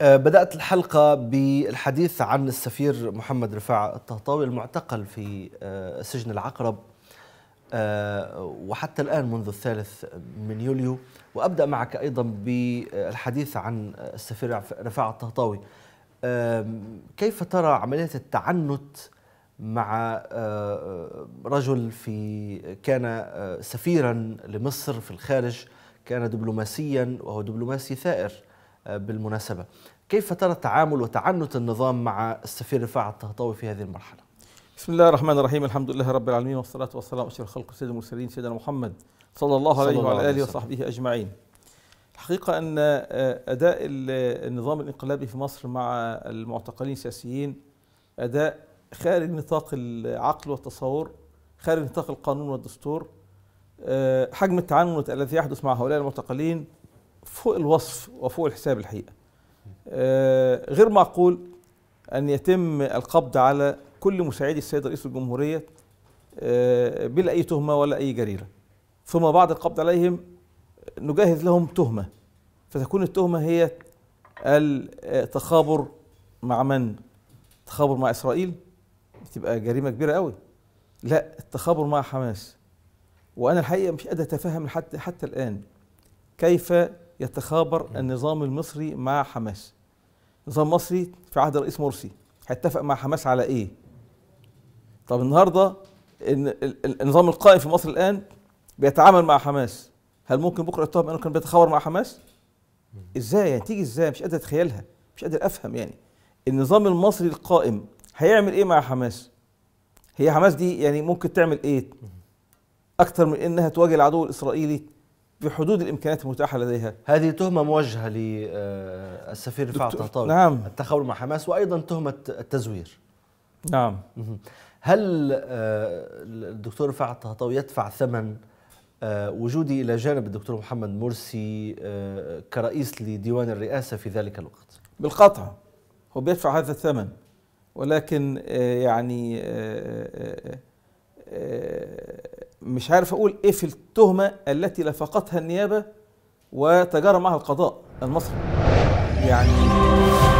آه، بدأت الحلقة بالحديث عن السفير محمد رفاع الطهطاوي المعتقل في آه، سجن العقرب آه، وحتى الآن منذ الثالث من يوليو وأبدأ معك أيضا بالحديث عن السفير رفاع الطهطاوي كيف ترى عملية التعنت مع رجل في كان سفيرا لمصر في الخارج كان دبلوماسيا وهو دبلوماسي ثائر آه، بالمناسبة كيف ترى تعامل وتعنت النظام مع السفير رفاعة الطهطاوي في هذه المرحلة؟ بسم الله الرحمن الرحيم الحمد لله رب العالمين والصلاة والسلام أشرف الخلق سيد المرسلين سيدنا محمد صلى الله عليه وعلى آله وصحبه أجمعين الحقيقة أن آه، أداء النظام الانقلابي في مصر مع المعتقلين السياسيين أداء خارج نطاق العقل والتصور خارج نطاق القانون والدستور آه، حجم التعنت الذي يحدث مع هؤلاء المعتقلين فوق الوصف وفوق الحساب الحقيقه آه، غير معقول ان يتم القبض على كل مساعدي السيد رئيس الجمهوريه آه، بلا اي تهمه ولا اي جريره ثم بعد القبض عليهم نجهز لهم تهمه فتكون التهمه هي التخابر مع من التخابر مع اسرائيل تبقى جريمه كبيره قوي لا التخابر مع حماس وانا الحقيقه مش قادر اتفهم لحد حتى الان كيف يتخابر النظام المصري مع حماس نظام مصري في عهد الرئيس مرسي هيتفق مع حماس على ايه طب النهارده النظام القائم في مصر الان بيتعامل مع حماس هل ممكن بكره يتهم انه كان بيتخاور مع حماس ازاي يعني تيجي ازاي مش قادر اتخيلها مش قادر افهم يعني النظام المصري القائم هيعمل ايه مع حماس هي حماس دي يعني ممكن تعمل ايه اكتر من انها تواجه العدو الاسرائيلي بحدود الامكانيات المتاحه لديها هذه تهمه موجهه للسفير آه، رفاعة الطهطاوي نعم التخاون مع حماس وايضا تهمه التزوير نعم هل آه، الدكتور رفاعة الطهطاوي يدفع ثمن آه، وجودي الى جانب الدكتور محمد مرسي كرئيس لديوان الرئاسه في ذلك الوقت بالقطع هو بيدفع هذا الثمن ولكن يعني مش عارف اقول ايه في التهمه التي لفقتها النيابه وتجارى معها القضاء المصري يعني